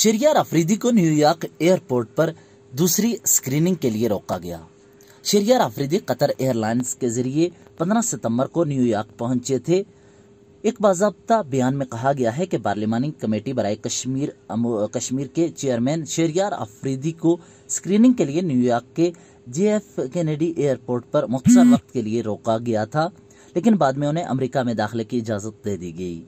शरियार अफरीदी को New York airport पर दूसरी स्क्रीनिंग के लिए रोका गया शरियार अफरीदी कतर एयरलाइंस के जरिए 15 सितंबर को न्यूयॉर्क पहुंचे थे एक बाजाबता बयान में कहा गया है कि पार्लियामानी कमेटी बरए कश्मीर कश्मीर के चेयरमैन शेरियार अफरीदी को स्क्रीनिंग के लिए न्यूयॉर्क के जे एफ कैनेडी एयरपोर्ट पर मुख्तर वक्त के लिए रोका गया था लेकिन बाद में उन्हें अमरीका में दाखिले की इजाज़त दे दी गई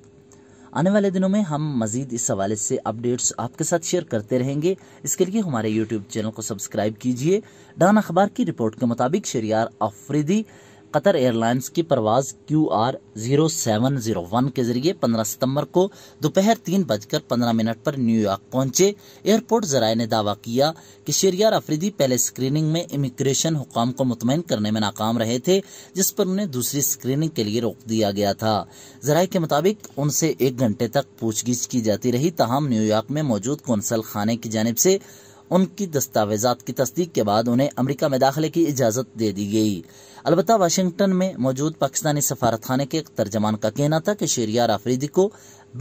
आने वाले दिनों में हम मजीद इस हवाले से अपडेट्स आपके साथ शेयर करते रहेंगे इसके लिए हमारे यूट्यूब चैनल को सब्सक्राइब कीजिए डान अखबार की रिपोर्ट के मुताबिक शरियार अफरीदी कतर एयरलाइंस की परवाज Q R zero seven zero one के जरिए पंद्रह सितम्बर को दोपहर तीन बजकर पंद्रह मिनट पर न्यूयॉर्क पहुंचे एयरपोर्ट जराये ने दावा किया कि शरियार अफरीदी पहले स्क्रीनिंग में इमिग्रेशन हुकाम को मुतमिन करने में नाकाम रहे थे जिस पर उन्हें दूसरी स्क्रीनिंग के लिए रोक दिया गया था जराये के मुताबिक उनसे एक घंटे तक पूछगिछ की जाती रही तहम न्यूयॉर्क में मौजूद कौंसल खाने की जानब ऐसी उनकी दस्तावेजात की तस्दीक के बाद उन्हें अमरीका में दाखिले की इजाज़त दे दी गई अलबत् वाशिंगटन में मौजूद पाकिस्तानी सफारतखाने के एक तर्जमान का कहना था कि शेरियार आफरीदी को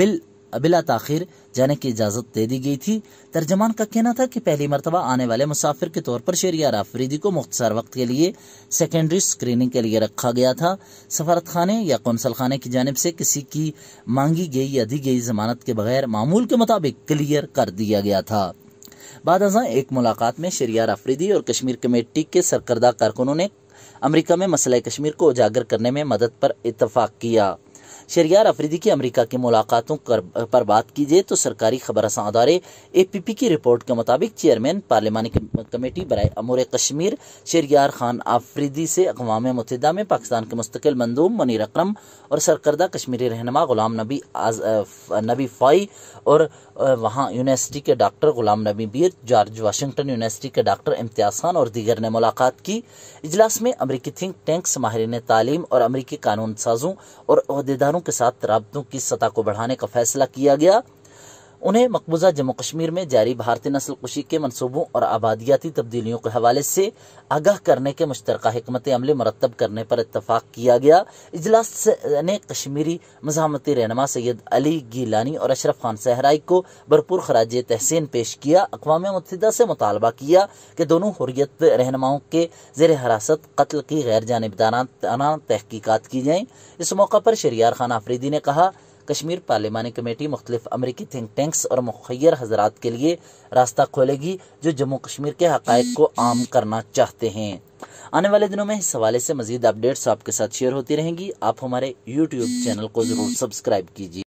बिल बिला तखिर जाने की इजाज़त दे दी गई थी तर्जमान का कहना था कि पहली मरतबा आने वाले मुसाफिर के तौर पर शेरियार आफरीदी को मुख्तार वक्त के लिए सेकेंडरी स्क्रीनिंग के लिए रखा गया था सफारत खाने या कौंसल खाने की जानब से किसी की मांगी गई या दी गई जमानत के बगैर मामूल के मुताबिक क्लियर कर दिया गया था बाद अजा एक मुलाकात में शरियार अफरीदी और कश्मीर कमेटी के सरकर्दा कारकुनों ने अमरीका में मसला कश्मीर को उजागर करने में मदद पर इतफाक़ किया शरियार अफरीदी की अमरीका की मुलाकातों पर बात कीजिए तो सरकारी खबर अदारे ए पी पी की रिपोर्ट के मुताबिक चेयरमैन पार्लियामानी कमेटी बरए अमूर कश्मीर शरियार खान आफरीदी से अकवा मतहदा में पाकिस्तान के मुस्तकिल मंदूम मनीर अक्रम और सरकर्दा कश्मीरी रहनमा गुलाम नबी आज, नबी फाई और वहाँ यूनिवर्सिटी के doctor Ghulam Nabi Bir George Washington university के डॉक्टर इम्तियाज खान और दीगर ने मुलाकात की इजलास में अमरीकी थिंक टैंक्स माहरीन तालीम और अमरीकी कानून साजों और अहदेदारों के साथ राबतों की सतह को बढ़ाने का फैसला किया गया उन्हें मकबूजा जम्मू कश्मीर में जारी भारतीय नस्ल कुशी के मनसूबों और आबादियाती तब्दीलियों के हवाले से आगाह करने के मुश्तर हमत अमले मरतब करने पर इतफाक किया गया इजलास ने कश्मीरी मजामती रहनमा सैयद अली गीलानी और अशरफ खान सहराई को भरपूर खराज तहसीन पेश किया अकवा मुतहदा से मुतालबा किया कि दोनों हरियत रहन के जेर हरासत कत्ल की गैर जानबदाना तहकीकत की जाए इस मौका पर शरियार खान आफरीदी ने कहा कश्मीर पार्लियामानी कमेटी मुख्तलिफ अमरीकी थिंक टैंक्स और मुखर हजरात के लिए रास्ता खोलेगी जो जम्मू कश्मीर के हक़ को आम करना चाहते हैं आने वाले दिनों में इस हवाले से मजीद अपडेट्स आपके साथ शेयर होती रहेंगी आप हमारे यूट्यूब चैनल को ज़रूर सब्सक्राइब कीजिए